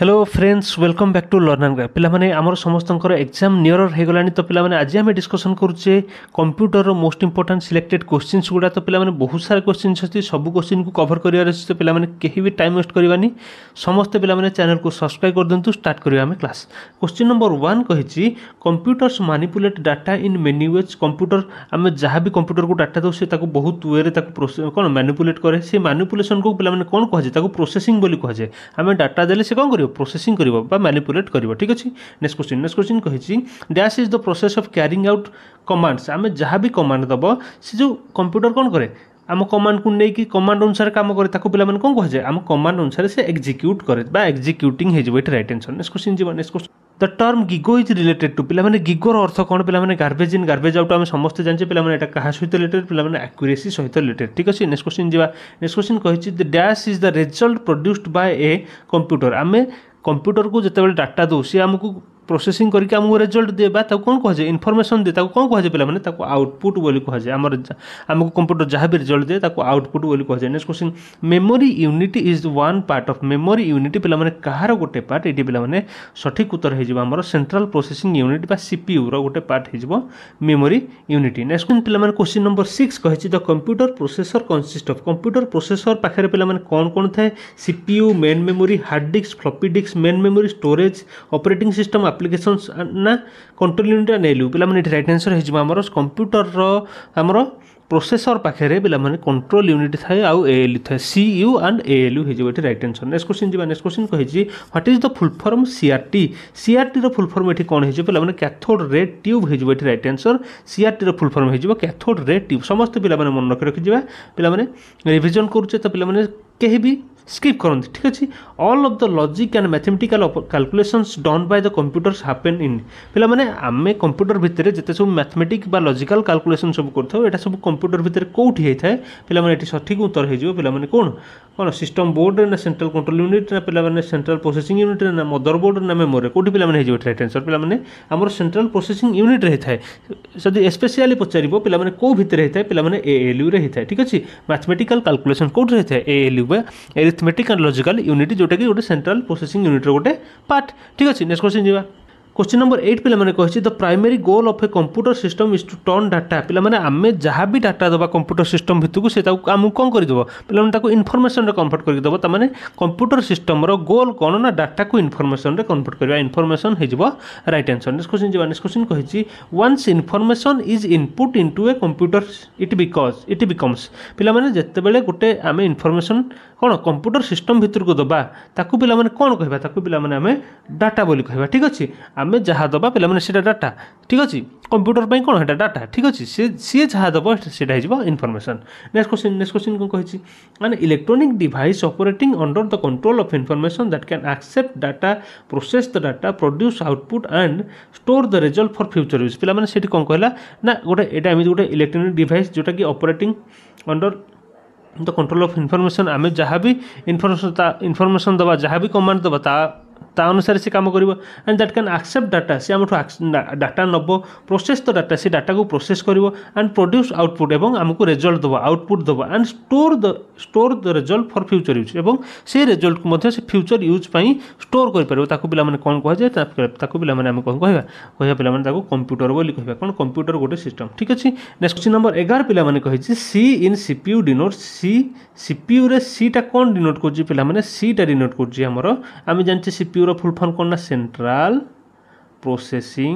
hello friends welcome back to learn and graph ପିଲାମାନେ ଆମର ସମସ୍ତଙ୍କର ଏକ୍ଜାମ୍ ନିୟର ହେଇଗଲାଣି ତ ପିଲାମାନେ ଆଜି ଆମେ ଡିସ୍କସନ୍ କରୁଛେ କମ୍ପ୍ୟୁଟରର ମୋଷ୍ଟ ଇମ୍ପୋର୍ଟାଣ୍ଟ ସିଲେକ୍ଟେଡ୍ କୋଶ୍ଚିନ୍ସ ଗୁଡ଼ା ତ ପିଲାମାନେ ବହୁତ ସାରା କୋଶ୍ଚିନ୍ସ ଅଛି ସବୁ କୋଶ୍ଚିନ୍କୁ କଭର୍ କରିବାର ଅଛି ତ ପିଲାମାନେ କେହି ବି ଟାଇମ୍ ୱେଷ୍ଟ କରିବାନି ସମସ୍ତେ ପିଲାମାନେ ଚ୍ୟାନେଲ୍କୁ ସବସ୍କ୍ରାଇବ୍ କରିଦିଅନ୍ତୁ ଷ୍ଟାର୍ଟ କରିବା ଆମେ କ୍ଲାସ୍ କୋଶ୍ଚିନ୍ ନମ୍ବର ୱାନ୍ କହିଛି computers manipulate data in many ways computer ଆମେ ଯାହା ବି କମ୍ପ୍ୟୁଟରକୁ ଡାଟା ଦେଉ ସେ ତାକୁ ବହୁତ ୱେରେ ତାକୁ କ'ଣ ମାନୁପୁଲେଟ୍ କରେ ସେ ମାନୁପୁଲେସନ୍କୁ ପିଲାମାନେ କ'ଣ କୁହାଯାଏ ତାକୁ ପ୍ରୋସେସିଂ ବୋଲି କୁହାଯାଏ ଆମେ ଡାଟା ଦେଲେ ସେ କ'ଣ କରିବ ପ୍ରୋସେସିଂ କରିବ ବା ମ୍ୟାନିପୁଲେଟ୍ କରିବ ଠିକ୍ ଅଛି ନେକ୍ସଟ କ୍ୱେଶ୍ଚିନ୍ ନେକ୍ସଟ କ୍ୱେଶ୍ଚିନ୍ କହିଛି dash is the process of carrying out commands ଆମେ ଯାହା ବି କମାଣ୍ଡ ଦେବ ସେ ଯେଉଁ କମ୍ପ୍ୟୁଟର କ'ଣ କରେ ଆମ କମାଣ୍ଡକୁ ନେଇକି କମାଣ୍ଡ ଅନୁସାରେ କାମ କରେ ତାକୁ ପିଲାମାନେ କ'ଣ କୁହାଯାଏ ଆମ କମାଣ୍ଡ ଅନୁସାରେ ସେ ଏକ୍ଜିକ୍ୟୁଟ୍ କରେ ବା ଏକ୍ଜିକ୍ୟୁଟିଂ ହେଇଯିବ ଏଠି ରାଇଟ୍ ଆନ୍ସର୍ ନେକ୍ସଟ କ୍ୱେଶ୍ଚିନ୍ ଯିବ next question the term GIGO is related to पे गिगोर अर्थ कौन पे गार्बेज इन गार्बेज आउट आम समस्त जानचे पे क्या सहित रिलेटेड पे आक्यूरेसी सहित रिलेटेड ठीक अच्छे नेक्स्ट क्वेश्चन जावा नेक्स्ट क्वेश्चन कही the dash is the result produced by a computer आम कंप्यूटर को जिते डाटा दौ सी आमको ପ୍ରୋସେସିଂ କରିକି ଆମକୁ ରେଜଲ୍ଟ ଦିଏ ବା ତାକୁ କ'ଣ କୁହାଯାଏ ଇନଫର୍ମେସନ୍ ଦିଏ ତାକୁ କ'ଣ କୁହାଯାଏ ପିଲାମାନେ ତାକୁ ଆଉଟପୁଟ୍ ବୋଲି କୁହାଯାଏ ଆମର ଆମକୁ କମ୍ପ୍ୟୁଟର ଯାହା ବି ରେଜଲ୍ଟ ଦିଏ ତାକୁ ଆଉଟପୁଟ୍ ବୋଲି କୁହାଯାଏ next question memory unit is one part of memory unit ପିଲାମାନେ କାହାର ଗୋଟେ ପାର୍ଟ ଏଠି ପିଲାମାନେ ସଠିକ୍ ଉତ୍ତର ହେଇଯିବ ଆମର ସେଣ୍ଟ୍ରାଲ ପ୍ରୋସେସିଂ ୟୁନିଟ୍ ବା ସିପିୟୁର ଗୋଟେ ପାର୍ଟ ହେଇଯିବ ମେମୋରି ୟୁନିଟ୍ ନେକ୍ସଟ କ୍ୱେଶ୍ଚିନ୍ ପିଲାମାନେ କ୍ୱେଶ୍ଚିନ୍ ନମ୍ବର ସିକ୍ସ କହିଛି the computer processor consist of computer processor ପାଖରେ ପିଲାମାନେ କ'ଣ କ'ଣ ଥାଏ CPU main memory hard disk floppy disk main memory storage operating system applications ନା କଣ୍ଟ୍ରୋଲ ୟୁନିଟ୍ଟା ନେଲୁ ପିଲାମାନେ ଏଠି ରାଇଟ୍ ଆନ୍ସର୍ ହେଇଯିବ ଆମର କମ୍ପ୍ୟୁଟରର ଆମର ପ୍ରୋସେସର୍ ପାଖରେ ପିଲାମାନେ କଣ୍ଟ୍ରୋଲ ୟୁନିଟ୍ ଥାଏ ଆଉ ଏ ଏଏଲ୍ୟୁ ଥାଏ C U and A ALU ହେଇଯିବ ଏଠି ରାଇଟ୍ ଆନ୍ସର୍ ନେକ୍ସଟ କ୍ୱେଶ୍ଚିନ୍ ଯିବା ନେକ୍ସଟ କ୍ୱେଶ୍ଚିନ୍ କହିଛି what is the full form CRT ସିଆର୍ଟିର ଫୁଲ୍ ଫର୍ମ ଏଠି କ'ଣ ହେଇଯିବ ପିଲାମାନେ କ୍ୟାଥୋଡ଼ ରେ ଟ୍ୟୁବ୍ ହେଇଯିବ ଏଠି ରାଇଟ୍ ଆନ୍ସର୍ ସିଆର୍ଟିର ଫୁଲ୍ ଫର୍ମ ହେଇଯିବ କ୍ୟାଥୋଡ଼ ରେ ଟ୍ୟୁବ୍ ସମସ୍ତେ ପିଲାମାନେ ମନେ ରଖି ରଖିଯିବା ପିଲାମାନେ ରିଭିଜନ୍ କରୁଛେ ତ ପିଲାମାନେ କେହି ବି ସ୍କିପ୍ କରନ୍ତି ଠିକ୍ ଅଛି all of the logic and mathematical calculations done by the computers happen in ପିଲାମାନେ ଆମେ କମ୍ପ୍ୟୁଟର ଭିତରେ ଯେତେ ସବୁ ମ୍ୟାଥମେଟିକ୍ ବା ଲଜିକାଲ୍ କାଲକୁଲେସନ୍ ସବୁ କରିଥାଉ ଏଇଟା ସବୁ କମ୍ପ୍ୟୁଟର ଭିତରେ କେଉଁଠି ହେଇଥାଏ ପିଲାମାନେ ଏଠି ସଠିକ୍ ଉତ୍ତର ହେଇଯିବ ପିଲାମାନେ କ'ଣ କ'ଣ ସିଷ୍ଟମ୍ ବୋର୍ଡ଼ରେ ନା ସେଣ୍ଟ୍ରାଲ୍ କଣ୍ଟ୍ରୋଲ ୟୁନିଟ୍ ନା ପିଲାମାନେ ସେଣ୍ଟ୍ରାଲ୍ ପ୍ରୋସେସିଂ ୟୁନିଟ୍ରେ ନା ମଦର ବୋର୍ଡ଼ ନା ମେମୋରିରେ କେଉଁଠି ପିଲାମାନେ ହେଇଯିବ ଏଠାରେ ଟେନ୍ସର୍ ପିଲାମାନେ ଆମର ସେଣ୍ଟ୍ରାଲ୍ ପ୍ରୋସେସିଂ ୟୁନିଟ୍ରେ ହେଇଥାଏ ଯଦି ସ୍ପେସିଆଲି ପଚାରିବ ପିଲାମାନେ କେଉଁ ଭିତରେ ହେଇଥାଏ ପିଲାମାନେ ଏ ଏଲ୍ୟୁରେ ହେଇଥାଏ ଠିକ୍ ଅଛି ମ୍ୟାଥମେଟିକାଲ୍ କାଲକୁଲେସନ୍ କେଉଁଠି ହେଇଥାଏ ଏ ଏଲ୍ୟୁ ବା ଏରିଥମେଟିକ୍ ଆଣ୍ଡ ଲଜିକାଲ୍ ୟୁନିଟ୍ ଯେଉଁଟାକି ଗୋଟେ ସେଣ୍ଟ୍ରାଲ୍ ପ୍ରୋସେସିଂ ୟୁନିଟ୍ର ଗୋଟେ ପାର୍ଟ ଠିକ୍ ଅଛି ନେକ୍ସଟ କ୍ୱେଶ୍ଚିନ୍ ଯିବା কোশ্চিন নম্বর এইট পিলামানে କହିଛି the primary goal of a computer system is to turn data ପିଲାମାନେ ଆମେ ଯାହା ବି ଡାଟା ଦେବା କମ୍ପ୍ୟୁଟର ସିଷ୍ଟମ୍ ଭିତରକୁ ସେ ତାକୁ ଆମକୁ କ'ଣ କରିଦେବ ପିଲାମାନେ ତାକୁ ଇନଫର୍ମେସନ୍ରେ କନଭର୍ଟ କରିକି ଦେବ ତା'ମାନେ କମ୍ପ୍ୟୁଟର ସିଷ୍ଟମ୍ର ଗୋଲ୍ କ'ଣ ନା ଡାଟାକୁ ଇନଫର୍ମେସନ୍ରେ କନଭର୍ଟ କରିବା ଇନଫର୍ମେସନ୍ ହେଇଯିବ ରାଇଟ୍ ଆନ୍ସର୍ ନେକ୍ସଟ କୋଶ୍ଚିନ୍ ଯିବା ନେକ୍ସଟ କୋଶ୍ଚିନ୍ କହିଛି once information is input into a computer it because it becomes ପିଲାମାନେ ଯେତେବେଳେ ଗୋଟେ ଆମେ ଇନଫର୍ମେସନ୍ କ'ଣ କମ୍ପ୍ୟୁଟର ସିଷ୍ଟମ୍ ଭିତରକୁ ଦେବା ତାକୁ ପିଲାମାନେ କ'ଣ କହିବା ତାକୁ ପିଲାମାନେ ଆମେ ଡାଟା ବୋଲି କହିବା ଠିକ୍ ଅଛି ଆମେ ଆମେ ଯାହା ଦେବା ପିଲାମାନେ ସେଇଟା ଡାଟା ଠିକ୍ ଅଛି କମ୍ପ୍ୟୁଟର ପାଇଁ କ'ଣ ସେଇଟା ଡାଟା ଠିକ୍ ଅଛି ସେ ସିଏ ଯାହା ଦେବ ସେଇଟା ହେଇଯିବ information next question next question କ'ଣ କହିଛି ମାନେ electronic device operating under the control of information that can accept data process the data produce output and store the result for future use ପିଲାମାନେ ସେଇଠି କ'ଣ କହିଲା ନା ଗୋଟେ ଏଇଟା ଏମିତି ଗୋଟେ ଇଲେକ୍ଟ୍ରୋନିକ୍ ଡିଭାଇସ୍ ଯେଉଁଟାକି operating under the control of information आम जहाँ भी इनफर्मेशन इनफर्मेशन दवा जहाँ भी कमांड दवा ତା ଅନୁସାରେ ସେ କାମ କରିବ and that can accept data ସେ ଆମଠୁ ଡାଟା ନେବ ପ୍ରୋସେସ୍ ତ ଡାଟା ସେ ଡାଟାକୁ ପ୍ରୋସେସ୍ କରିବ ଆଣ୍ଡ ପ୍ରଡ୍ୟୁସ୍ ଆଉଟପୁଟ୍ ଏବଂ ଆମକୁ ରେଜଲ୍ଟ ଦେବ ଆଉଟପୁଟ୍ ଦେବ and store the store the result for future use ଏବଂ ସେ ରେଜଲ୍ଟକୁ ମଧ୍ୟ ସେ ଫ୍ୟୁଚର୍ ୟୁଜ୍ ପାଇଁ ଷ୍ଟୋର୍ କରିପାରିବ ତାକୁ ପିଲାମାନେ କ'ଣ କୁହାଯାଏ ତାକୁ ପିଲାମାନେ ଆମେ କ'ଣ କହିବା କହିବା ପିଲାମାନେ ତାକୁ କମ୍ପ୍ୟୁଟର ବୋଲି କହିବା କ'ଣ କମ୍ପ୍ୟୁଟର ଗୋଟେ ସିଷ୍ଟମ୍ ଠିକ୍ ଅଛି ନେକ୍ସଟ କ୍ୱେଶ୍ଚିନ୍ ନମ୍ବର ଏଗାର ପିଲାମାନେ କହିଛି C in CPU denote C ସିପିୟୁରେ ସିଟା କ'ଣ ଡିନୋଟ୍ କରୁଛି ପିଲାମାନେ ସିଟା ଡିନୋଟ୍ କରୁଛି ଆମର ଆମେ ଜାଣିଛେ ସିପିୟୁ এগুলো ফুল ফর্ম কোন না সেন্ট্রাল প্রসেসিং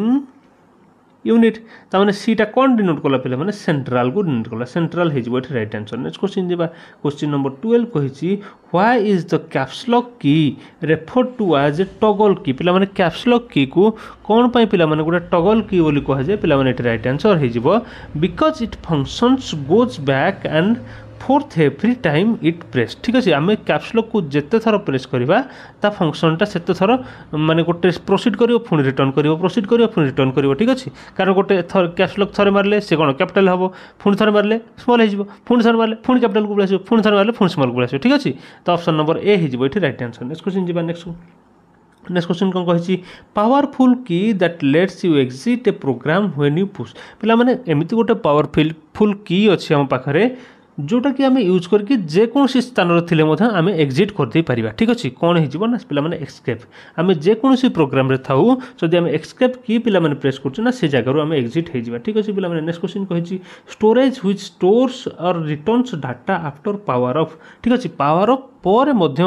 ইউনিট তার মানে সিটা কোন ডিনোট কলা পিলা মানে সেন্ট্রাল কু ডিনোট কলা সেন্ট্রাল হয়েযিব এটি রাইট আনসর নেক্সট কোশ্চিন যা কোশ্চিন নম্বর টুয়েলভ কহিছি why is the caps lock key refer to as a toggle কি পিলা মানে ক্যাপসলক কি কু কোন পাই পিলা মানে গোটা টগল কি বলি কুহযায় পিলা মানে এটি রাইট আনসর হয়েযিব because it functions goes back and forth every time it press ଠିକ୍ ଅଛି ଆମେ କ୍ୟାପ୍ସଲକ୍କୁ ଯେତେ ଥର ପ୍ରେସ୍ କରିବା ତା ଫଙ୍କସନ୍ଟା ସେତେ ଥର ମାନେ ଗୋଟେ ପ୍ରୋସିଡ଼ କରିବ ପୁଣି ରିଟର୍ଣ୍ଣ କରିବ ପ୍ରୋସିଡ଼ କରିବ ପୁଣି ରିଟର୍ଣ୍ଣ କରିବ ଠିକ୍ ଅଛି କାରଣ ଗୋଟେ ଥର କ୍ୟାପ୍ସଲକ୍ ଥରେ ମାରିଲେ ସେ କ'ଣ କ୍ୟାପିଟାଲ୍ ହେବ ପୁଣି ଥରେ ମାରିଲେ ସ୍ମଲ୍ ହେଇଯିବ ପୁଣି ଥରେ ମାରିଲେ ପୁଣି କ୍ୟାପିଟାଲ୍କୁ ପଳେଇ ଆସିବ ପୁଣି ଥରେ ମାରିଲେ ପୁଣି ସ୍ମଲ୍କୁ ପଳେଇ ଆସିବ ଠିକ୍ ଅଛି ତ ଅପସନ୍ ନମ୍ବର ଏ ହେଇଯିବ ଏଠି ରାଇଟ୍ ଆନ୍ସର୍ ନେକ୍ସଟ କ୍ୱେଶ୍ଚିନ୍ ଯିବା ନେକ୍ସଟ ନେକ୍ସଟ କ୍ୱେଶ୍ଚିନ୍ କ'ଣ କହିଛି powerful key that lets you exit a program when you push ପିଲାମାନେ ଏମିତି ଗୋଟେ ପାୱାରଫୁଲ୍ ଫୁଲ୍ କି ଅଛି ଆମ ପାଖରେ ଯେଉଁଟାକି ଆମେ ୟୁଜ୍ କରିକି ଯେକୌଣସି ସ୍ଥାନରେ ଥିଲେ ମଧ୍ୟ ଆମେ ଏକ୍ଜିଟ୍ କରିଦେଇପାରିବା ଠିକ୍ ଅଛି କ'ଣ ହେଇଯିବ ନା ପିଲାମାନେ ଏକ୍ସକେପ୍ ଆମେ ଯେକୌଣସି ପ୍ରୋଗ୍ରାମରେ ଥାଉ ଯଦି ଆମେ ଏକ୍ସକେପ୍ କି ପିଲାମାନେ ପ୍ରେସ୍ କରୁଛୁ ନା ସେ ଜାଗାରୁ ଆମେ ଏକ୍ଜିଟ୍ ହେଇଯିବା ଠିକ୍ ଅଛି ପିଲାମାନେ ନେକ୍ସଟ କ୍ୱେଶ୍ଚିନ୍ କହିଛି storage which stores or returns data after power off ଠିକ୍ ଅଛି ପାୱାର ଅଫ୍ ପରେ ମଧ୍ୟ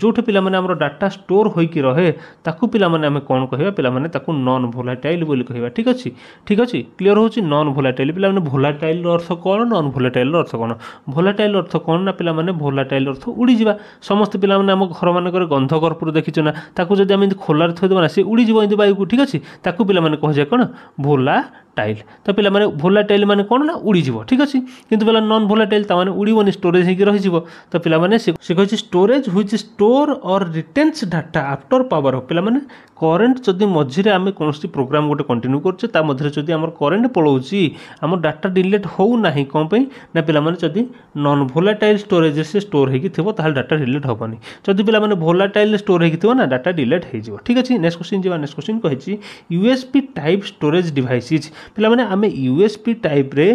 ଯେଉଁଠି ପିଲାମାନେ ଆମର ଡାଟା ଷ୍ଟୋର୍ ହୋଇକି ରହେ ତାକୁ ପିଲାମାନେ ଆମେ କ'ଣ କହିବା ପିଲାମାନେ ତାକୁ ନନ୍ ଭୋଲାଟାଇଲ୍ ବୋଲି କହିବା ଠିକ୍ ଅଛି ଠିକ୍ ଅଛି କ୍ଲିଅର୍ ହେଉଛି ନନ୍ ଭୋଲାଟାଇଲ୍ ପିଲାମାନେ ଭୋଲାଟାଇଲ୍ର ଅର୍ଥ କ'ଣ ନନ୍ ଭୋଲାଟାଇଲ୍ର ଅର୍ଥ କ'ଣ ଭୋଲାଟାଇଲ୍ ଅର୍ଥ କ'ଣ ନା ପିଲାମାନେ ଭୋଲାଟାଇଲ୍ ଅର୍ଥ ଉଡ଼ିଯିବା ସମସ୍ତେ ପିଲାମାନେ ଆମ ଘରମାନଙ୍କରେ ଗନ୍ଧ କର୍ପୂର ଦେଖିଛ ନା ତାକୁ ଯଦି ଆମେ ଏମିତି ଖୋଲାରେ ଥୋଇଦେବା ନା ସେ ଉଡ଼ିଯିବ ଏମିତି ବାୟୁକୁ ଠିକ୍ ଅଛି ତାକୁ ପିଲାମାନେ କୁହାଯାଏ କ'ଣ ଭୋଲା ଟାଇଲ୍ ତ ପିଲାମାନେ ଭୋଲାଟାଇଲ୍ ମାନେ କ'ଣ ନା ଉଡ଼ିଯିବ ଠିକ୍ ଅଛି କିନ୍ତୁ ପିଲା ନନ୍ ଭୋଲାଟାଇଲ୍ ତାମାନେ ଉଡ଼ିବନି ଷ୍ଟୋରେଜ୍ ହେଇକି ରହିଯିବ ତ ପିଲାମାନେ ସେ କହିଛି ହେଉଛି storage which store or retains data after power off ପିଲାମାନେ କରେଣ୍ଟ ଯଦି ମଝିରେ ଆମେ କୌଣସି ପ୍ରୋଗ୍ରାମ୍ ଗୋଟେ କଣ୍ଟିନ୍ୟୁ କରୁଛେ ତା ମଧ୍ୟରେ ଯଦି ଆମର କରେଣ୍ଟ ପଳାଉଛି ଆମ ଡାଟା ଡିଲେଟ୍ ହେଉନାହିଁ କ'ଣ ପାଇଁ ନା ପିଲାମାନେ ଯଦି ନନ୍ ଭୋଲାଟାଇଲ୍ ଷ୍ଟୋରେଜ୍ରେ ସେ ଷ୍ଟୋର୍ ହେଇକି ଥିବ ତାହେଲେ ଡାଟା ଡିଲେଟ୍ ହେବନି ଯଦି ପିଲାମାନେ ଭୋଲାଟାଇଲ୍ ଷ୍ଟୋର୍ ହେଇକି ଥିବ ନା ଡାଟା ଡିଲେଟ୍ ହେଇଯିବ ଠିକ୍ ଅଛି ନେକ୍ସଟ କ୍ୱେଶ୍ଚିନ୍ ଯିବା ନେକ୍ସଟ କ୍ୱେଶ୍ଚିନ୍ କହିଛି U S B type storage devices ପିଲାମାନେ ଆମେ ୟୁ ଏସ୍ ପି ଟାଇପ୍ରେ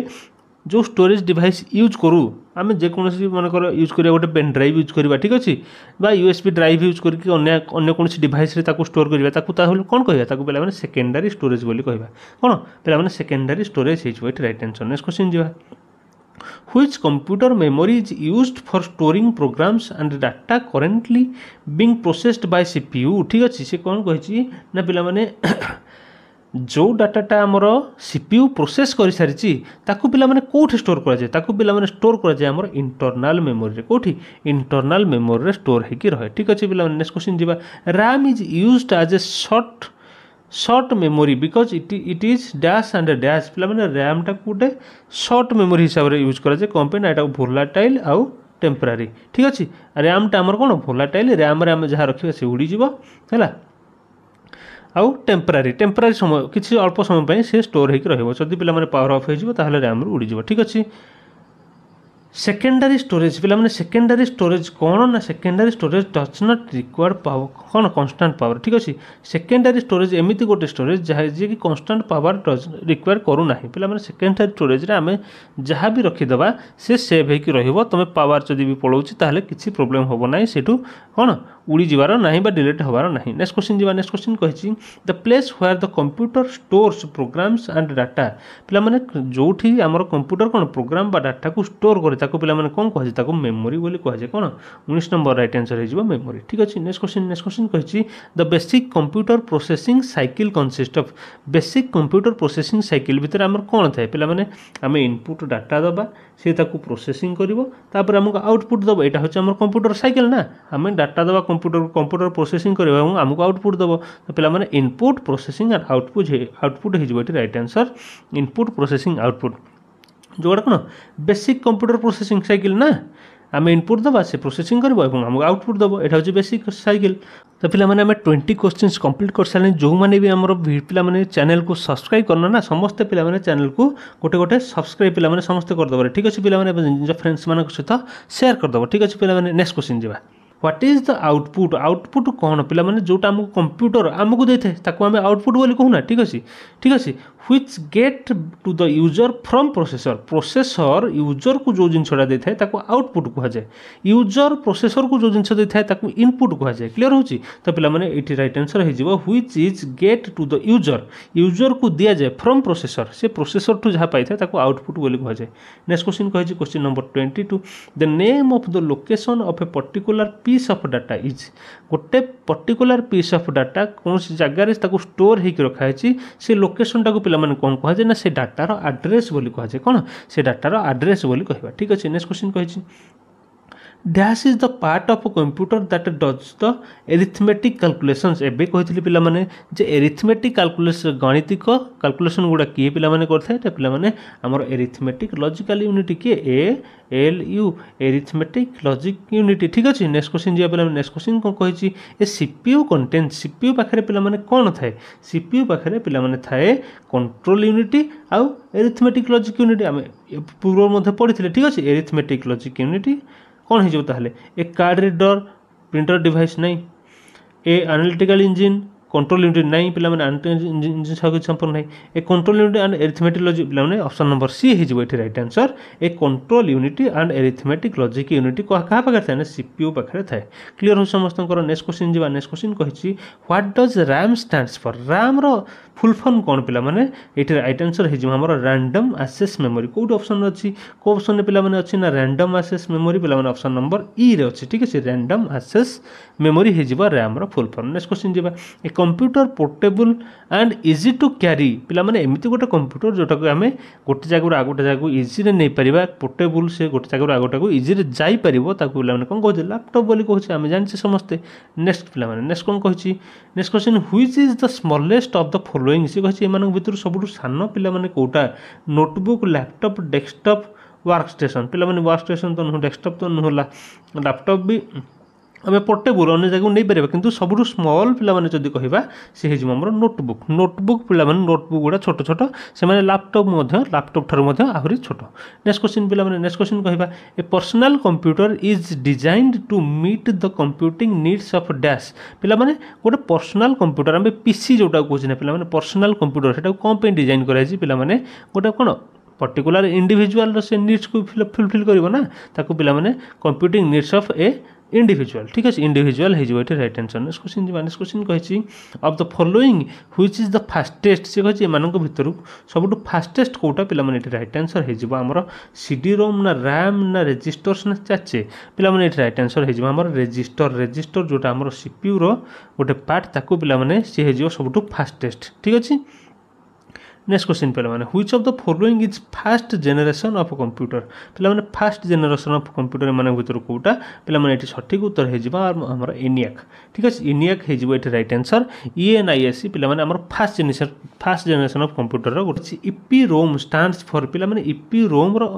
ଯେଉଁ ଷ୍ଟୋରେଜ୍ ଡିଭାଇସ୍ ୟୁଜ୍ କରୁ ଆମେ ଯେକୌଣସି ମନେକର ୟୁଜ୍ କରିବା ଗୋଟେ ପେନ୍ ଡ୍ରାଇଭ୍ ୟୁଜ୍ କରିବା ଠିକ୍ ଅଛି ବା U S B drive use କରିକି ଅନ୍ୟ ଅନ୍ୟ କୌଣସି ଡିଭାଇସ୍ରେ ତାକୁ ଷ୍ଟୋର୍ କରିବା ତାକୁ ତାହେଲେ କ'ଣ କହିବା ତାକୁ ପିଲାମାନେ ସେକେଣ୍ଡାରୀ ଷ୍ଟୋରେଜ୍ ବୋଲି କହିବା କ'ଣ ପିଲାମାନେ ସେକେଣ୍ଡାରୀ ଷ୍ଟୋରେଜ୍ ହେଇଯିବ ଏଠି ରାଇଟ୍ ଆନ୍ସର୍ ନେକ୍ସଟ କ୍ୱେଶ୍ଚିନ୍ ଯିବା which computer memory is used for storing programs and data currently being processed by cpu ঠিক আছে সে କ'ଣ କହିଛି ନା ପିଲାମାନେ ଯେଉଁ ଡାଟାଟା ଆମର ସି ପି ୟୁ ପ୍ରୋସେସ୍ କରିସାରିଛି ତାକୁ ପିଲାମାନେ କେଉଁଠି ଷ୍ଟୋର୍ କରାଯାଏ ତାକୁ ପିଲାମାନେ ଷ୍ଟୋର୍ କରାଯାଏ ଆମର ଇଣ୍ଟରନାଲ୍ ମେମୋରିରେ କେଉଁଠି ଇଣ୍ଟରନାଲ୍ ମେମୋରିରେ ଷ୍ଟୋର୍ ହେଇକି ରହେ ଠିକ୍ ଅଛି ପିଲାମାନେ ନେକ୍ସଟ କ୍ୱେଶ୍ଚିନ୍ ଯିବା RAM is used as a short short memory because it it is dash and dash ପିଲାମାନେ ରାମ୍ଟାକୁ ଗୋଟେ ସର୍ଟ ମେମୋରି ହିସାବରେ ୟୁଜ୍ କରାଯାଏ କ'ଣ ପାଇଁ ନା ଏଇଟାକୁ ଭୋଲାଟାଇଲ୍ ଆଉ ଟେମ୍ପରାରୀ ଠିକ୍ ଅଛି ରାମ୍ଟା ଆମର କ'ଣ ଭୋଲାଟାଇଲ୍ ରାମ୍ରେ ଆମେ ଯାହା ରଖିବା ସେ ଉଡ଼ିଯିବ ହେଲା ଆଉ ଟେମ୍ପରାରୀ ଟେମ୍ପରାରୀ ସମୟ କିଛି ଅଳ୍ପ ସମୟ ପାଇଁ ସେ ଷ୍ଟୋର୍ ହେଇକି ରହିବ ଯଦି ପିଲାମାନେ ପାୱାର ଅଫ୍ ହେଇଯିବ ତାହେଲେ ର୍ୟାମ୍ରୁ ଉଡ଼ିଯିବ ଠିକ୍ ଅଛି ସେକେଣ୍ଡାରୀ ଷ୍ଟୋରେଜ୍ ପିଲାମାନେ ସେକେଣ୍ଡାରୀ ଷ୍ଟୋରେଜ୍ କ'ଣ ନା secondary storage does not required power କ'ଣ କନଷ୍ଟାଣ୍ଟ ପାୱାର ଠିକ୍ ଅଛି ସେକେଣ୍ଡାରୀ ଷ୍ଟୋରେଜ୍ ଏମିତି ଗୋଟେ ଷ୍ଟୋରେଜ୍ ଯାହା ଯିଏକି କନଷ୍ଟାଣ୍ଟ ପାୱାର ଡଜ୍ ରିକ୍ୱାର୍ଡ଼ କରୁନାହିଁ ପିଲାମାନେ ସେକେଣ୍ଡାରୀ ଷ୍ଟୋରେଜ୍ରେ ଆମେ ଯାହା ବି ରଖିଦେବା ସେ ସେଭ୍ ହେଇକି ରହିବ ତୁମେ ପାୱାର ଯଦି ବି ପଳାଉଛି ତାହେଲେ କିଛି ପ୍ରୋବ୍ଲେମ୍ ହେବ ନାହିଁ ସେଇଠୁ କ'ଣ ଉଡ଼ିଯିବାର ନାହିଁ ବା ଡିଲେଟ୍ ହେବାର ନାହିଁ ନେକ୍ସଟ କୋଶ୍ଚିନ୍ ଯିବା ନେକ୍ସଟ କୋଶ୍ଚିନ୍ କହିଛି the place where the computer stores programs and data ପିଲାମାନେ ଯେଉଁଠି ଆମର କମ୍ପ୍ୟୁଟର କ'ଣ ପ୍ରୋଗ୍ରାମ୍ ବା ଡାଟାକୁ ଷ୍ଟୋର୍ କରେ ତାକୁ ପିଲାମାନେ କ'ଣ କୁହାଯାଏ ତାକୁ ମେମୋରି ବୋଲି କୁହାଯାଏ କ'ଣ ଉଣେଇଶ ନମ୍ବର ରାଇଟ୍ ଆନ୍ସର୍ ହେଇଯିବ ମେମୋରି ଠିକ୍ ଅଛି ନେକ୍ସଟ କୋଶ୍ଚିନ୍ ନେକ୍ସଟ କୋଶ୍ଚିନ୍ କହିଛି the basic computer processing cycle consist of basic computer processing cycle ଭିତରେ ଆମର କ'ଣ ଥାଏ ପିଲାମାନେ ଆମେ ଇନପୁଟ୍ ଡାଟା ଦେବା ସେ ତାକୁ ପ୍ରୋସେସିଂ କରିବ ତାପରେ ଆମକୁ ଆଉଟପୁଟ୍ ଦେବ ଏଇଟା ହେଉଛି ଆମର କମ୍ପ୍ୟୁଟର ସାଇକେଲ୍ ନା ଆମେ ଡାଟା ଦେବା କମ୍ପ୍ୟୁଟର କମ୍ପ୍ୟୁଟର ପ୍ରୋସେସିଂ କରିବ ଏବଂ ଆମକୁ ଆଉଟପୁଟ୍ ଦେବ ତ ପିଲାମାନେ input processing and output output ହେଇଯିବ ଏଠି right answer input processing output ଯେଉଁଟା କ'ଣ ବେସିକ୍ କମ୍ପ୍ୟୁଟର ପ୍ରୋସେସିଂ ସାଇକେଲ୍ ନା ଆମେ ଇନପୁଟ୍ ଦେବା ସେ ପ୍ରୋସେସିଂ କରିବ ଏବଂ ଆମକୁ ଆଉଟପୁଟ୍ ଦେବ ଏଇଟା ହେଉଛି ବେସିକ୍ ସାଇକେଲ୍ ତ ପିଲାମାନେ ଆମେ ଟ୍ୱେଣ୍ଟି କୋଶ୍ଚିନ୍ସ କମ୍ପ୍ଲିଟ୍ କରିସାରିଲେଣି ଯେଉଁମାନେ ବି ଆମର ପିଲାମାନେ ଚ୍ୟାନେଲ୍କୁ ସବସ୍କ୍ରାଇବ୍ କରୁନ ନା ସମସ୍ତେ ପିଲାମାନେ ଚ୍ୟାନେଲ୍କୁ ଗୋଟେ ଗୋଟେ ସବସ୍କ୍ରାଇବ୍ ପିଲାମାନେ ସମସ୍ତେ କରିଦେବରେ ଠିକ୍ ଅଛି ପିଲାମାନେ ନିଜ ଫ୍ରେଣ୍ଡସ୍ମାନଙ୍କ ସହିତ ସେୟାର କରିଦେବ ଠିକ୍ ଅଛି ପିଲାମାନେ ନେକ୍ସଟ କୋଶ୍ଚିନ୍ ଯିବା what is the output output କ'ଣ ପିଲାମାନେ ଯେଉଁଟା ଆମକୁ କମ୍ପ୍ୟୁଟର ଆମକୁ ଦେଇଥାଏ ତାକୁ ଆମେ ଆଉଟପୁଟ୍ ବୋଲି କହୁନା ଠିକ୍ ଅଛି ଠିକ୍ ଅଛି which get to the user from processor processor user को जो जिनसा दे था आउटपुट कहुए यूजर प्रोसेसर को जो जिन दे ताको इनपुट कहुए क्लीयर हो तो पे ये रईट आंसर होच is get to the user user को दि जाए फ्रम प्रोसेसर से प्रोसेसर ठू जहाँ पाई आउटपुट बोली कहुए नेक्स्ट क्वेश्चन कही question number twenty two the name of the location of a particular piece of data is गोटे पर्टिकुलर पीस अफ डाटा कौन जगार स्टोर हो रखाई से लोकेसन टाक पे ମାନେ କ'ଣ କୁହାଯାଏ ନା ସେ ଡାଟାର ଆଡ୍ରେସ୍ ବୋଲି କୁହାଯାଏ କ'ଣ ସେ ଡାଟାର ଆଡ୍ରେସ୍ ବୋଲି କହିବା ଠିକ୍ ଅଛି ନେକ୍ସଟ କ୍ୱେଶ୍ଚିନ୍ କହିଛି dash is the part of a computer that does the arithmetic calculations ଏବେ କହିଥିଲି ପିଲାମାନେ ଯେ arithmetic calculation ଗାଣିତିକ calculation ଗୁଡ଼ା କିଏ ପିଲାମାନେ କରିଥାଏ ତ ପିଲାମାନେ ଆମର arithmetic logical unit କିଏ A L U arithmetic logic unit ଠିକ୍ ଅଛି ନେକ୍ସଟ क्वेश्चन ଯିବା ପିଲାମାନେ ନେକ୍ସଟ क्वेश्चन କ'ଣ କହିଛି ଏ ସିପିୟୁ କଣ୍ଟେଣ୍ଟ ସିପିୟୁ ପାଖରେ ପିଲାମାନେ କ'ଣ ଥାଏ ସିପିୟୁ ପାଖରେ ପିଲାମାନେ ଥାଏ କଣ୍ଟ୍ରୋଲ ୟୁନିଟ୍ ଆଉ ଏରିଥମେଟିକ୍ ଲଜିକ୍ ୟୁନିଟ୍ ଆମେ ପୂର୍ବରୁ ମଧ୍ୟ ପଢ଼ିଥିଲେ ଠିକ୍ ଅଛି ଏରିଥମେଟିକ୍ ଲଜିକ୍ ୟୁନିଟ୍ କ'ଣ ହେଇଯିବ ତାହେଲେ ଏ କାର୍ଡ଼ ରିଡ଼ର୍ ପ୍ରିଣ୍ଟର ଡିଭାଇସ୍ ନାହିଁ ଏ ଆନାଲିଟିକାଲ୍ ଇଞ୍ଜିନ୍ କଣ୍ଟ୍ରୋଲ ୟୁନିଟ୍ ନାହିଁ ପିଲାମାନେ ଜିନିଷ ସହ କିଛି ସମ୍ପର୍କ ନାହିଁ ଏ control unit and arithmetic logic ପିଲାମାନେ ଅପସନ୍ ନମ୍ବର ସି ହେଇଯିବ ଏଠି ରାଇଟ୍ ଆନ୍ସର୍ ଏ control unit and arithmetic logic unit କାହା ପାଖରେ ଥାଏ ନା ସିପିୟୁ ପାଖରେ ଥାଏ କ୍ଲିଅର୍ ହେଉଛି ସମସ୍ତଙ୍କର ନେକ୍ସଟ କୋଶ୍ଚିନ୍ ଯିବା ନେକ୍ସଟ କୋଶ୍ଚିନ୍ କହିଛି what does RAM stands for ରାମ୍ର ଫୁଲ୍ ଫର୍ମ କ'ଣ ପିଲାମାନେ ଏଠି ରାଇଟ୍ ଆନ୍ସର୍ ହେଇଯିବ ଆମର ରାଣ୍ଡମ୍ ଆସେସ୍ ମେମୋରି କେଉଁଠି ଅପସନ୍ ଅଛି କେଉଁ ଅପସନ୍ରେ ପିଲାମାନେ ଅଛି ନା ରାଣ୍ଡମ୍ ଆସେସ୍ ମେମୋରି ପିଲାମାନେ ଅପସନ୍ ନମ୍ବର ଇରେ ଅଛି ଠିକ୍ ଅଛି ରାଣ୍ଡମ୍ ଆସେସ୍ ମେମୋରି ହେଇଯିବ ରାମ୍ର ଫୁଲ୍ ଫର୍ମ ନେକ୍ସଟ କୋଶ୍ଚିନ୍ ଯିବା ଏକ computer portable and easy to carry ପିଲାମାନେ ଏମିତି ଗୋଟେ କମ୍ପ୍ୟୁଟର ଯେଉଁଟାକୁ ଆମେ ଗୋଟେ ଜାଗାରୁ ଆଉ ଗୋଟେ ଜାଗାକୁ ଇଜିରେ ନେଇପାରିବା ପୋର୍ଟେବୁଲ୍ ସେ ଗୋଟେ ଜାଗାରୁ ଆଉ ଗୋଟାକୁ ଇଜିରେ ଯାଇପାରିବ ତାକୁ ପିଲାମାନେ କ'ଣ କହୁଛେ ଲାପଟପ୍ ବୋଲି କହୁଛେ ଆମେ ଜାଣିଛେ ସମସ୍ତେ ନେକ୍ସଟ ପିଲାମାନେ ନେକ୍ସଟ କ'ଣ କହିଛି next question which is the smallest of the following ସେ କହିଛି ଏମାନଙ୍କ ଭିତରୁ ସବୁଠୁ ସାନ ପିଲାମାନେ କେଉଁଟା notebook laptop desktop work station ପିଲାମାନେ ୱାର୍କ ଷ୍ଟେସନ୍ ତ ନୁହଁ ଡେସ୍କଟପ୍ ତ ନୁହଁ ଲାପଟପ୍ ବି ଆମେ ପୋର୍ଟେବୁଲ୍ ଅନ୍ୟ ଜାଗାକୁ ନେଇପାରିବା କିନ୍ତୁ ସବୁଠୁ ସ୍ମଲ୍ ପିଲାମାନେ ଯଦି କହିବା ସେ ହେଇଯିବ ଆମର ନୋଟବୁକ୍ ନୋଟ୍ବୁକ୍ ପିଲାମାନେ ନୋଟବୁକ୍ ଗୁଡ଼ା ଛୋଟ ଛୋଟ ସେମାନେ ଲାପଟପ୍ ମଧ୍ୟ ଲାପଟପ୍ ଠାରୁ ମଧ୍ୟ ଆହୁରି ଛୋଟ ନେକ୍ସଟ କ୍ୱେଶ୍ଚିନ୍ ପିଲାମାନେ ନେକ୍ସଟ କ୍ୱେଶ୍ଚିନ୍ କହିବା a personal computer is designed to meet the computing needs of dash ପିଲାମାନେ ଗୋଟେ ପର୍ସନାଲ୍ କମ୍ପ୍ୟୁଟର ଆମେ ପିସି ଯେଉଁଟାକୁ କହୁଛି ନା ପିଲାମାନେ ପର୍ସନାଲ୍ କମ୍ପ୍ୟୁଟର ସେଇଟାକୁ କ'ଣ ପାଇଁ ଡିଜାଇନ୍ କରାଯାଇଛି ପିଲାମାନେ ଗୋଟେ କ'ଣ ପର୍ଟିକୁଲାର ଇଣ୍ଡିଭିଜୁଆଲ୍ର ସେ ନିଡ୍ସକୁ ଫୁଲଫିଲ୍ କରିବ ନା ତାକୁ ପିଲାମାନେ computing needs of a individual ঠিক আছে ইন্ডিভিজুয়াল ହେଇଯିବ ଏଠି ରାଇଟ୍ ଆନ୍ସର୍ ନେକ୍ସଟ କ୍ୱେଶ୍ଚିନ୍ ଯିବା ନେକ୍ସଟ କ୍ୱେଶ୍ଚିନ୍ କହିଛି of the following which is the fastest ସେ କହିଛି ଏମାନଙ୍କ ଭିତରୁ ସବୁଠୁ ଫାଷ୍ଟେଷ୍ଟ କେଉଁଟା ପିଲାମାନେ ଏଠି ରାଇଟ୍ ଆନ୍ସର୍ ହେଇଯିବ ଆମର ସି ଡି ରୋମ୍ ନା ରାମ୍ ନା ରେଜିଷ୍ଟର୍ସ ନା ଚାଚେ ପିଲାମାନେ ଏଠି ରାଇଟ୍ ଆନ୍ସର୍ ହେଇଯିବ ଆମର ରେଜିଷ୍ଟର ରେଜିଷ୍ଟର ଯେଉଁଟା ଆମର ସିପିୟୁର ଗୋଟେ ପାର୍ଟ ତାକୁ ପିଲାମାନେ ସିଏ ହେଇଯିବ ସବୁଠୁ ଫାଷ୍ଟେଷ୍ଟ ଠିକ୍ ଅଛି नेक्स्ट क्वेश्चन पे which of the following is first generation of computer पे फास्ट जेनेसन अफ कंप्यूटर मान भर कौटा पे सठिक उत्तर होमर एनियाक ठीक अच्छे ENIAC right answer E N I A C पे first generation first generation of computer गोटे इपि रोम स्टाण्स फर पे इपि रोम्र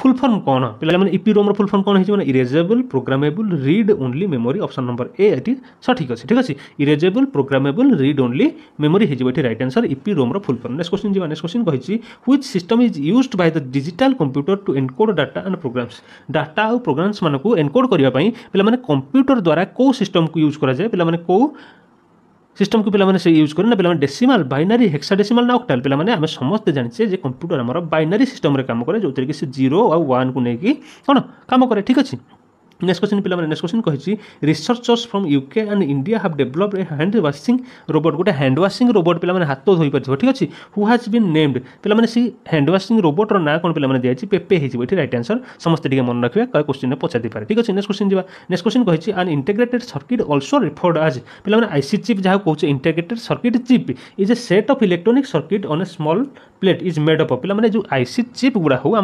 फुल फर्म କ'ଣ ପିଲାମାନେ ଇପିରୋମ୍ର ଫୁଲ୍ ଫର୍ମ କ'ଣ ହେଇଛି ମାନେ erasable programmable read only memory option number A ଏଠି ସଠିକ୍ ଅଛି ଠିକ୍ ଅଛି erasable programmable read only memory ହେଇଯିବ ଏଠି ରାଇଟ୍ ଆନ୍ସର୍ ଇପିରୋମ୍ର ଫୁଲ୍ ଫର୍ମ ନେକ୍ସଟ କ୍ୱେଶ୍ଚିନ୍ ଯିବା ନେକ୍ସଟ କ୍ୱେଶ୍ଚିନ୍ କହିଛି which system is used by the digital computer to encode data and programs data ଆଉ ପ୍ରୋଗ୍ରାମ୍ସ ମାନଙ୍କୁ ଏନକୋଡ୍ କରିବା ପାଇଁ ପିଲାମାନେ କମ୍ପ୍ୟୁଟର ଦ୍ୱାରା କେଉଁ ସିଷ୍ଟମ୍କୁ ୟୁଜ୍ କରାଯାଏ ପିଲାମାନେ କେଉଁ ସିଷ୍ଟମ୍କୁ ପିଲାମାନେ ସେ ୟୁଜ୍ କରିବେ ନା ପିଲାମାନେ ଡେସିମାଲ୍ ବାଇନାରୀ ହେକ୍ସାଡେସିମାଲ୍ ନା ଅକ୍ଟାଲ୍ ପିଲାମାନେ ଆମେ ସମସ୍ତେ ଜାଣିଛେ ଯେ କମ୍ପ୍ୟୁଟର ଆମର ବାଇନାରୀ ସିଷ୍ଟମ୍ରେ କାମ କରେ ଯେଉଁଥିରେ କି ସେ ଜିରୋ ଆଉ ୱାନ୍କୁ ନେଇକି କ'ଣ କାମ କରେ ଠିକ୍ ଅଛି नेक्स्ट क्वेश्चन पे नेक्स्ट क्वेश्चन कही researchers from UK and India have develop a hand washing robot गोटे हैंड वाशिंग रोबोट पे हाथ धोई पार्थ ठीक अच्छे हू हाज बीन नेम्ड पे हैंड वाशिंग रोबोटर ना कौन पे दिखाई पेपे होती रईट आंसर समस्त मन रखे कह क्वेश्चन पचार पारे ठीक है नेक्स्ट क्वेश्चन जी नेक्स्ट क्वेश्चन कही on integrated circuit also referred आज पे आईसी चिप जहाँ कहे integrated circuit chip is a set of electronic circuit on small plate is made of पे जो आईसी चिप गुड़ा हो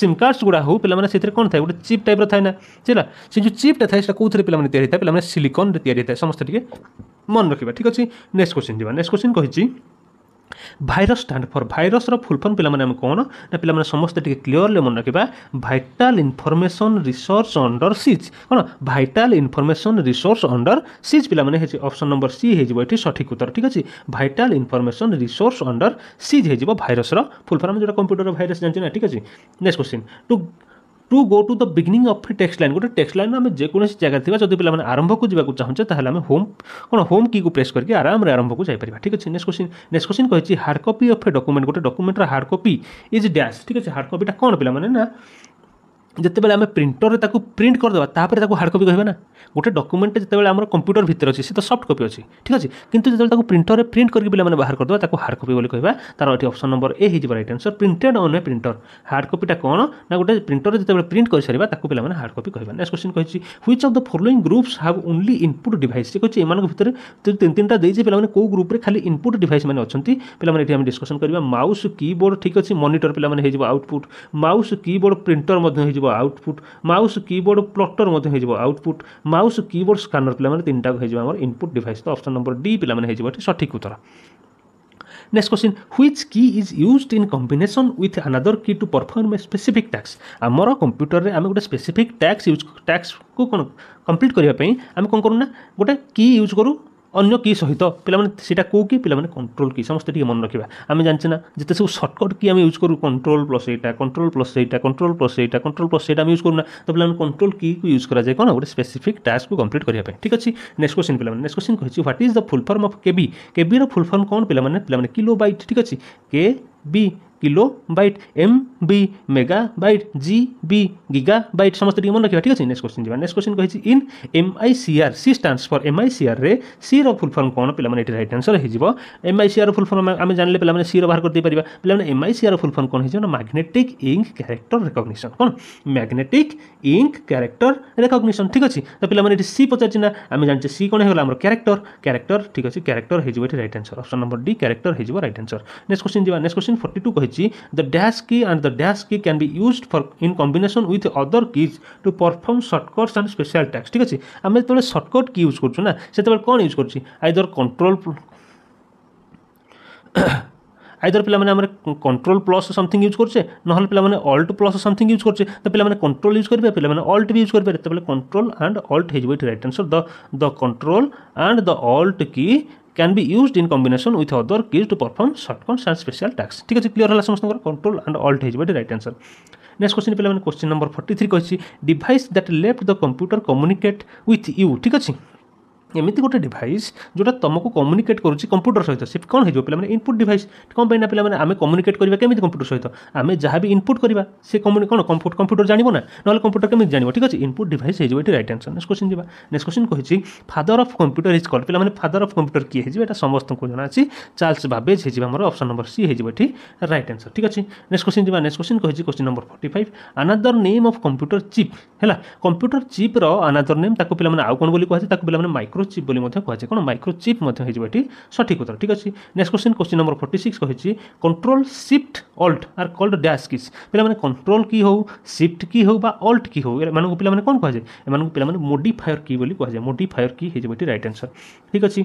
सीम कार्ड्स गुड़ा हो पे कौन थे गोटे चिप टाइप्र थाना चला ସେ ଯେଉଁ ଚିପ୍ଟା ଥାଏ ସେଟା କେଉଁଥିରେ ପିଲାମାନେ ତିଆରି ହେଇଥାଏ ପିଲାମାନେ ସିଲିକନ୍ରେ ତିଆରି ହେଇଥାଏ ସମସ୍ତେ ଟିକେ ମନେ ରଖିବା ଠିକ୍ ଅଛି ନେକ୍ସଟ କୋଶ୍ଚିନ୍ ଯିବା ନେକ୍ସଟ କୋଶ୍ଚିନ୍ କହିଛି ଭାଇରସ୍ ଷ୍ଟାଣ୍ଡ ଫର୍ ଭାଇରସ୍ର ଫୁଲ୍ ଫର୍ମ ପିଲାମାନେ ଆମେ କ'ଣ ନା ପିଲାମାନେ ସମସ୍ତେ ଟିକେ କ୍ଲିଅରଲି ମନେ ରଖିବା vital information research under siege କ'ଣ vital information resource under siege ପିଲାମାନେ ହେଇଛି ଅପସନ୍ ନମ୍ବର ସି ହେଇଯିବ ଏଠି ସଠିକ୍ ଉତ୍ତର ଠିକ୍ ଅଛି vital information resource under siege ହେଇଯିବ ଭାଇରସ୍ର ଫୁଲ୍ ଫର୍ମ ଯେଉଁଟା କମ୍ପ୍ୟୁଟର ଭାଇରସ୍ ଜାଣିଛି ନା ଠିକ୍ ଅଛି next question to to go to the beginning of a text line গোটে টেক্সট লাইন আমি যেকোনসি জায়গা থাকা যদি পিলাମାନେ ଆରମ୍ଭକୁ ଯିବାକୁ ଚାହୁଁଛେ ତାହେଲେ ଆମେ ହୋମ୍ କ'ଣ ହୋମ୍ କିକୁ ପ୍ରେସ୍ କରିକି ଆରାମରେ ଆରମ୍ଭକୁ ଯାଇପାରିବା ଠିକ୍ ଅଛି ନେକ୍ସଟ କ୍ୱେଶ୍ଚିନ୍ ନେକ୍ସଟ କ୍ୱେଶ୍ଚିନ୍ କହିଛି hard copy of a document ଗୋଟେ ଡକୁମେଣ୍ଟର ହାର୍ଡ଼ କପି ଇଜ୍ ଡ୍ୟାସ୍ ଠିକ୍ ଅଛି ହାର୍ଡ଼ କପିଟା କ'ଣ ପିଲାମାନେ ନା ଯେତେବେଳେ ଆମେ ପ୍ରିଣ୍ଟରରେ ତାକୁ ପ୍ରିଣ୍ଟ କରିଦେବା ତାପରେ ତାକୁ ହାର୍ଡ଼ କପି କହିବା ନା ଗୋଟେ ଡକୁମେଣ୍ଟ ଯେତେବେଳେ ଆମର କମ୍ପ୍ୟୁଟର ଭିତରେ ଅଛି ସେ ତ ସଫ୍ଟ କପି ଅଛି ଠିକ୍ ଅଛି କିନ୍ତୁ ଯେତେବେଳେ ତାକୁ ପ୍ରିଣ୍ଟରରେ ପ୍ରିଣ୍ଟ କରିକି ପିଲାମାନେ ବାହାର କରିଦେବା ତାକୁ ହାର୍ଡ଼ କପି ବୋଲି କହିବା ତା'ର ଏଠି ଅପସନ୍ ନମ୍ବର ଏ ହେଇଯିବ right answer printed on a printer hard କପିଟା କ'ଣ ନା ଗୋଟେ ପ୍ରିଣ୍ଟରରେ ଯେତେବେଳେ ପ୍ରିଣ୍ଟ କରିସାରିବା ତାକୁ ପିଲାମାନେ ହାର୍ଡ଼ କପି କହିବା ନେକ୍ସଟ କ୍ୱେଶ୍ଚନ୍ କହିଛି which of the following groups have only input device ସେ କହିଛି ଏମାନଙ୍କ ଭିତରେ ତିନି ତିନିଟା ଦେଇଛି ପିଲାମାନେ କେଉଁ ଗ୍ରୁପ୍ରେ ଖାଲି ଇନପୁଟ୍ ଡିଭାଇସ୍ ମାନେ ଅଛନ୍ତି ପିଲାମାନେ ଏଠି ଆମେ ଡିସ୍କସନ୍ କରିବା ମାଉସ୍ କିବୋର୍ଡ଼ ଠିକ୍ ଅଛି ମନିଟର ପିଲାମାନେ ହେଇଯିବ ଆଉଟପୁଟ୍ ମାଉସ୍ କିବୋର୍ଡ଼ ପ୍ରିଣ୍ଟର ମଧ୍ୟ ହେଇଯିବ output output mouse keyboard plotter ମଧ୍ୟ ହେଇଯିବ ଆଉଟପୁଟ୍ ମାଉସ୍ କିବୋର୍ଡ଼ ସ୍କାନର୍ ପିଲାମାନେ ତିନିଟାକୁ ହେଇଯିବ ଆମର ଇନପୁଟ୍ ଡିଭାଇସ୍ ତ ଅପସନ୍ ନମ୍ବର ଡି ପିଲାମାନେ ହେଇଯିବ next question which key is use in combination with another key to perform a specific task आमर कंप्यूटर में आम गोटे स्पेसीफिक टास्क यूज टास्क को कौन कम्प्लीट करने आम कौन करूँ ना गोटे की यूज करूँ ଅନ୍ୟ କି ସହିତ ପିଲାମାନେ ସେଇଟା କେଉଁ କି ପିଲାମାନେ କଣ୍ଟ୍ରୋଲ୍ କି ସମସ୍ତେ ଟିକେ ମନେ ରଖିବା ଆମେ ଜାଣିଛେ ନା ଯେତେ ସବୁ ସର୍ଟକଟ୍ କି ଆମେ ୟୁଜ୍ କରୁ କଣ୍ଟ୍ରୋଲ୍ ପ୍ଲସ୍ ଏଇଟା କଣ୍ଟ୍ରୋଲ୍ ପ୍ଲସ୍ ଏଇଟା କଣ୍ଟ୍ରୋଲ୍ ପ୍ଲସ୍ ଏଇଟା କଣ୍ଟ୍ରୋଲ୍ ପ୍ଲସ୍ ସେଇଟା ଆମେ ୟୁଜ୍ କରୁନା ତ ପିଲାମାନେ କଣ୍ଟ୍ରୋଲ୍ କିକୁ ୟୁଜ୍ କରାଯାଏ କ'ଣ ଗୋଟେ ସ୍ପେସିଫିକ୍ ଟାସ୍କକୁ କମ୍ପ୍ଲିଟ୍ କରିବା ପାଇଁ ଠିକ୍ ଅଛି ନେକ୍ସଟ କ୍ୱେଶ୍ଚିନ୍ ପିଲାମାନେ ନେକ୍ସଟ କ୍ୱେଶ୍ଚିନ୍ କହିଛି what is the full form of KB କେବିର full form କ'ଣ ପିଲାମାନେ ପିଲାମାନେ କିଲୋ ବାଇଟ୍ ଠିକ୍ ଅଛି କେ ବି kilo byte M B mega byte G B giga byte সমস্ত টিকে মনে রাখবা ঠিক আছে নেক্সট কোশ্চিন যা নেক্সট কোশ্চিন কইছি in M I C R C স্টান্ডস for M I C আর রে সি র ফুল ফর্ম কোন পিলা মানে এটি রাইট আনসর হয়ে যাব M I C R full form আমি জানলে পিলা মানে সি র বাহার করে দেই পারিবা পিলা মানে M I C R full form কোন হয়ে যাব না ম্যাগনেটিক ইঙ্ক ক্যারেক্টর রেকগনিশন কোন ম্যাগনেটিক ইঙ্ক ক্যারেক্টর রেকগনিশন ঠিক আছে তো পিলা মানে এটি সি পচারছি না আমি জানছি সি কোন হই গলা আমার ক্যারেক্টর ক্যারেক্টর ঠিক আছে ক্যারেক্টর হয়ে যাব এটি right answer option number D character হয়ে যাব রাইট আনসর নেক্সট কোশ্চিন যা নেক্সট কোশ্চিন 42 কহি ହେଉଛି the dash key and the dash key can be used for in combination with other keys to perform shortcuts and special tasks ঠিক আছে ଆମେ ଯେତେବେଳେ shortcut key use କରୁଛୁ ନା ସେତେବେଳେ କ'ଣ ୟୁଜ୍ କରୁଛି ଆଇଦର କଣ୍ଟ୍ରୋଲ ଆଇଦର ପିଲାମାନେ ଆମର କଣ୍ଟ୍ରୋଲ ପ୍ଲସ୍ ସମଥିଙ୍ଗ ୟୁଜ୍ କରୁଛେ ନହେଲେ ପିଲାମାନେ ଅଲ୍ଟ ପ୍ଲସ୍ ସମଥିଙ୍ଗ ୟୁଜ୍ କରୁଛେ ତ ପିଲାମାନେ କଣ୍ଟ୍ରୋଲ ୟୁଜ୍ କରିବେ ପିଲାମାନେ ଅଲ୍ଟ ବି ୟୁଜ୍ କରିପାରିବେ ତେବେଳେ କଣ୍ଟ୍ରୋଲ ଆଣ୍ଡ ଅଲ୍ଟ ହେଇଯିବ ଏଠି right answer the the control and the alt key can be used in combination with other keys to perform shortcuts and special tasks ठीक अच्छे क्लीयर है समस्त control and alt हो right answer next question पे question number forty three कहते device that लेफ्ट the computer communicate with you ठीक अच्छे ଏମିତି ଗୋଟେ ଡିଭାଇସ୍ ଯେଉଁଟା ତୁମକୁ କମ୍ୟୁନିକେଟ୍ କରୁଛି କମ୍ପ୍ୟୁଟର ସହିତ ସେ କ'ଣ ହେଇଯିବ ପିଲାମାନେ ଇନପୁଟ୍ ଡିଭାଇସ୍ କ'ଣ ପାଇଁ ନା ପିଲାମାନେ ଆମେ କମ୍ୟୁନିକେଟ୍ କରିବା କେମିତି କମ୍ପ୍ୟୁଟର ସହିତ ଆମେ ଯାହା ବି ଇନପୁଟ୍ କରିବା ସେ କମ୍ୟୁନି କ'ଣ କମ୍ପ୍ୟୁଟର ଜାଣିବ ନା ନହେଲେ କମ୍ପ୍ୟୁଟର କେମିତି ଜାଣିବ ଠିକ୍ ଅଛି ଇନପୁଟ୍ ଡିଭାଇସ୍ ହେଇଯିବ ଏଠି ରାଇଟ୍ ଆନ୍ସର୍ ନେକ୍ସଟ କ୍ୱେଶ୍ଚନ୍ ଯିବା ନେକ୍ସଟ କ୍ୱେଶ୍ଚନ୍ କହିଛି father of computer is call ପିଲାମାନେ ଫାଦର ଅଫ୍ କମ୍ପ୍ୟୁଟର କିଏ ହେଇଯିବ ଏଇଟା ସମସ୍ତଙ୍କୁ ଜଣା ଅଛି ଚାର୍ଲସ୍ ବାବେଜ୍ ହେଇଯିବ ଆମର ଅପସନ୍ ନମ୍ବର ସି ହେଇଯିବ ଏଠି ରାଇଟ୍ ଆନ୍ସର୍ ଠିକ୍ ଅଛି ନେକ୍ସଟ କ୍ୱେଶ୍ଚନ୍ ଯିବା ନେକ୍ସଟ କ୍ୱେଶ୍ଚନ୍ କହିଛି question number forty five another name of computer chip है कंप्यूटर चिप्र आनादर नेम ताको पे आउ कौन बोली कहते माइक्रो ମାଇକ୍ରୋଚିପ୍ ବୋଲି ମଧ୍ୟ କୁହାଯାଏ କ'ଣ ମାଇକ୍ରୋଚିପ୍ ମଧ୍ୟ ହୋଇଯିବ ଏଠି ସଠିକ୍ ଉତ୍ତର ଠିକ୍ ଅଛି next question question number forty six କହିଛି control shift alt are called dash keys ପିଲାମାନେ କଣ୍ଟ୍ରୋଲ କି ହେଉ ସିଫ୍ଟ କି ହେଉ ବା ଅଲ୍ଟ କି ହେଉ ଏମାନଙ୍କୁ ପିଲାମାନେ କ'ଣ କୁହାଯାଏ ଏମାନଙ୍କୁ ପିଲାମାନେ ମୋଡିଫାୟର କି ବୋଲି କୁହାଯାଏ ମୋଡିଫାୟର କି ହୋଇଯିବ ଏଠି ରାଇଟ୍ ଆନ୍ସର ଠିକ୍ ଅଛି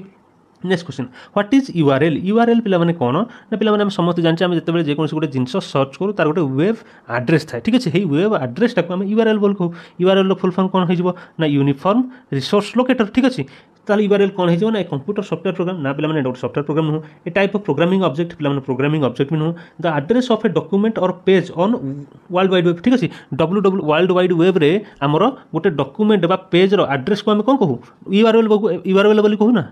next question what is URL URL ପିଲାମାନେ କ'ଣ ନା ପିଲାମାନେ ଆମେ ସମସ୍ତେ ଜାଣିଛେ ଆମେ ଯେତେବେଳେ ଯେକୌଣସି ଗୋଟେ ଜିନିଷ ସର୍ଚ୍ଚ କରୁ ତାର ଗୋଟେ ୱେବ୍ ଆଡ୍ରେସ୍ ଥାଏ ଠିକ୍ ଅଛି ସେଇ ୱେବ୍ ଆଡ୍ରେସ୍ଟାକୁ ଆମେ ୟୁଆର୍ଏଲ୍ ବୋଲି କହୁ ୟୁଆର୍ଏଲ୍ର ଫୁଲ୍ ଫର୍ମ କ'ଣ ହେଇଯିବ ନା ୟୁନିଫର୍ମ ରିସୋର୍ସ ଲୋକେଟର୍ ଠିକ୍ ଅଛି তাহলে ইউআরএল কোণ হয়ে যাব না কম্পুটর সফটওয়্যার প্রোগ্রাম না পিলামানে গোটে সফটওয়্যার প্রোগ্রাম নুহ a type of programming object পিলামানে প্রোগ্রামিং অবজেক্ট বি নুহ the address of a document or page on world wide web ঠিক আছে ডব্লু ডব্লু ওয়ার্ল্ড ওয়াইড ওয়েব্রে আমার গোটে ডকুমেন্ট বা পেজর আড্রেসকে আমি কম কহু ইউআরএল ইউআরএল বলে কহু না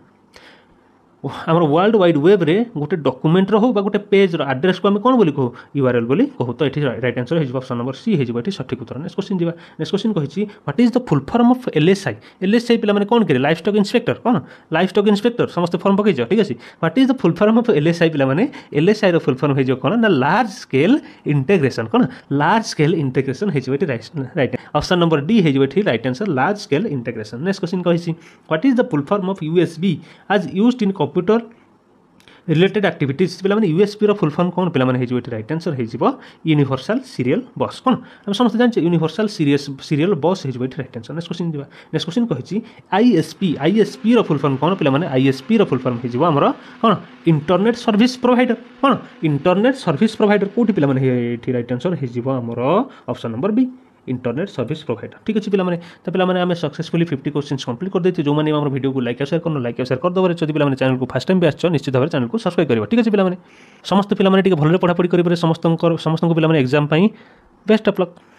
ଆମର ୱାର୍ଲଡ଼ ୱାଇଡ଼ ୱେବ୍ରେ ଗୋଟେ ଡକୁମେଣ୍ଟର ହେଉ ବା ଗୋଟେ ପେଜ୍ର ଆଡ୍ରେସ୍କୁ ଆମେ କ'ଣ ବୋଲି କହୁ ୟୁ ଆର୍ ଏଲ୍ ବୋଲି କହୁ ତ ଏଠି ରାଇଟ୍ ଆନ୍ସର୍ ହେଇଯିବ ଅପସନ୍ ନମ୍ବର ସି ହେଇଯିବ ଏଠି ସଠିକ୍ ଉତ୍ତର ନେକ୍ସଟ କ୍ୱେଶ୍ଚିନ୍ ଯିବା ନେକ୍ସଟ କ୍ୱେଶ୍ଚିନ୍ କହିଛି what is the full form of L S I L S I ପିଲାମାନେ କ'ଣ କରିବେ ଲାଇଫ୍ ଷ୍ଟକ୍ ଇନ୍ସପେକ୍ଟର କ'ଣ ଲାଇଫ୍ ଷ୍ଟକ୍ ଇନ୍ସପେକ୍ଟର ସମସ୍ତେ ଫର୍ମ ପକାଇଛ ଠିକ୍ ଅଛି what is the full form of L S I ପିଲାମାନେ ଏଲ୍ ଏସ୍ ଆଇର ଫୁଲ୍ ଫର୍ମ ହେଇଯିବ କ'ଣ ନା ଲାର୍ଜ ସ୍କେଲ୍ ଇଣ୍ଟେଗ୍ରେସନ୍ କ'ଣ ଲାର୍ଜ ସ୍କେଲ୍ ଇଣ୍ଟେଗ୍ରେସନ୍ ହେଇଯିବ ଏଠି ରାଇଟ୍ ଅପସନ୍ ନମ୍ବର ଡି ହେଇଯିବ ଏଠି right answer large scale integration next question କହିଛି what is the full form of U S B as use in comp computer related activities ପିଲାମାନେ ୟୁଏସ୍ପିର full form କ'ଣ ପିଲାମାନେ ହେଇଯିବ ଏଠି ରାଇଟ୍ ଆନ୍ସର୍ ହେଇଯିବ ୟୁନିଭର୍ସାଲ୍ ସିରିଏଲ୍ ବସ୍ କ'ଣ ଆମେ ସମସ୍ତେ ଜାଣିଛେ ୟୁନିଭର୍ସାଲ୍ ସିରିଏସ୍ ସିରିଏଲ୍ ବସ୍ ହେଇଯିବ ଏଠି ରାଇଟ୍ ଆନ୍ସର୍ ନେକ୍ସଟ କ୍ୱେଶ୍ଚିନ୍ ଯିବା ନେକ୍ସଟ କ୍ୱେଶ୍ଚିନ୍ କହିଛି ଆଇଏସ୍ପି ଆଇଏସ୍ପିର ଫୁଲ୍ ଫର୍ମ କ'ଣ ପିଲାମାନେ ଆଇଏସ୍ପିର ଫୁଲ୍ ଫର୍ମ ହେଇଯିବ ଆମର କ'ଣ ଇଣ୍ଟରନେଟ୍ ସର୍ଭିସ୍ ପ୍ରୋଭାଇଡର୍ କ'ଣ ଇଣ୍ଟରନେଟ୍ ସର୍ଭିସ୍ ପ୍ରୋଭାଇଡର୍ କେଉଁଠି ପିଲାମାନେ ଏଠି ରାଇଟ୍ ଆନ୍ସର୍ ହେଇଯିବ ଆମର option number B internet service provider ঠিক আছে পিলামানে তো পিলামানে আমি সকসেসফুলি ফিফটি কোশ্চিন্স কমপ্লিট করেদেছি যে আমার ভিডিওকে লাইক সেয়ার করুন লাইক সেয়ার করদেবার যদি পিলামানে চ্যানেলকে ফার্স্ট টাইম বি আসছ নিশ্চিত ভাবে চ্যানেলকে সবসক্রাইব করবে ঠিক আছে পিলামানে সমস্ত পিলামানে টিকে ভালরে পড়াপড়ি করিপারে সমস্ত সমস্ত পিলামানে এক্সাম পাই বেস্ট অফ লক